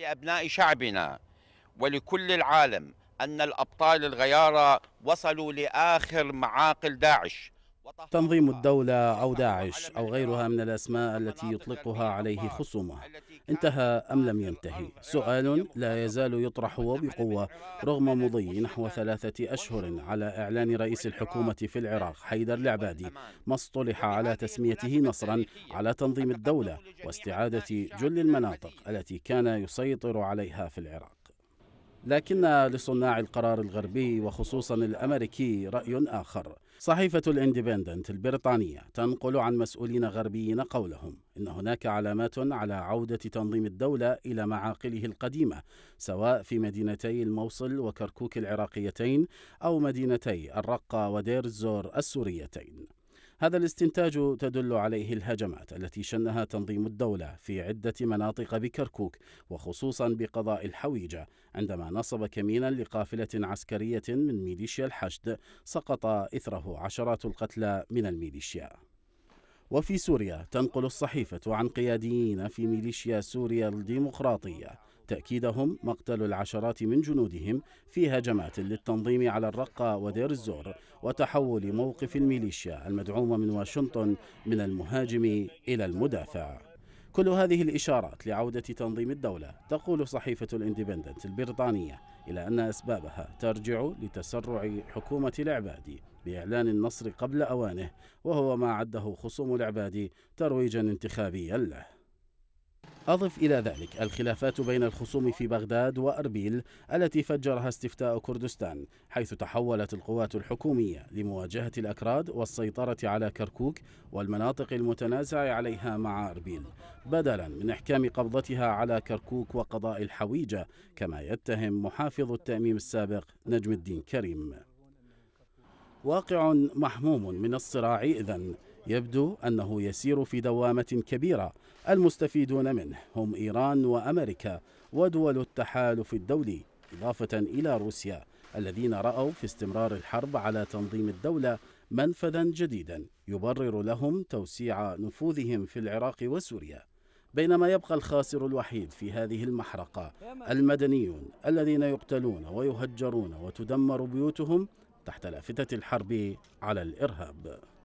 لأبناء شعبنا ولكل العالم أن الأبطال الغيارة وصلوا لآخر معاقل داعش تنظيم الدولة أو داعش أو غيرها من الأسماء التي يطلقها عليه خصومه انتهى أم لم ينتهي سؤال لا يزال يطرح وبقوة رغم مضي نحو ثلاثة أشهر على إعلان رئيس الحكومة في العراق حيدر العبادي ما اصطلح على تسميته نصرا على تنظيم الدولة واستعادة جل المناطق التي كان يسيطر عليها في العراق لكن لصناع القرار الغربي وخصوصا الامريكي راي اخر صحيفة الاندبندنت البريطانية تنقل عن مسؤولين غربيين قولهم إن هناك علامات على عودة تنظيم الدولة إلى معاقله القديمة سواء في مدينتي الموصل وكركوك العراقيتين أو مدينتي الرقة ودير الزور السوريتين هذا الاستنتاج تدل عليه الهجمات التي شنها تنظيم الدولة في عدة مناطق بكركوك وخصوصا بقضاء الحويجة عندما نصب كمينا لقافلة عسكرية من ميليشيا الحشد سقط إثره عشرات القتلى من الميليشيا وفي سوريا تنقل الصحيفة عن قياديين في ميليشيا سوريا الديمقراطية تأكيدهم مقتل العشرات من جنودهم في هجمات للتنظيم على الرقة ودير الزور وتحول موقف الميليشيا المدعومة من واشنطن من المهاجم إلى المدافع كل هذه الإشارات لعودة تنظيم الدولة تقول صحيفة الاندبندنت البريطانية إلى أن أسبابها ترجع لتسرع حكومة العبادي بإعلان النصر قبل أوانه وهو ما عده خصوم العبادي ترويجا انتخابيا له أضف إلى ذلك الخلافات بين الخصوم في بغداد وأربيل التي فجرها استفتاء كردستان حيث تحولت القوات الحكومية لمواجهة الأكراد والسيطرة على كركوك والمناطق المتنازع عليها مع أربيل بدلا من إحكام قبضتها على كركوك وقضاء الحويجة كما يتهم محافظ التأميم السابق نجم الدين كريم واقع محموم من الصراع إذن يبدو أنه يسير في دوامة كبيرة المستفيدون منه هم إيران وأمريكا ودول التحالف الدولي إضافة إلى روسيا الذين رأوا في استمرار الحرب على تنظيم الدولة منفذا جديدا يبرر لهم توسيع نفوذهم في العراق وسوريا بينما يبقى الخاسر الوحيد في هذه المحرقة المدنيون الذين يقتلون ويهجرون وتدمر بيوتهم تحت لافتة الحرب على الإرهاب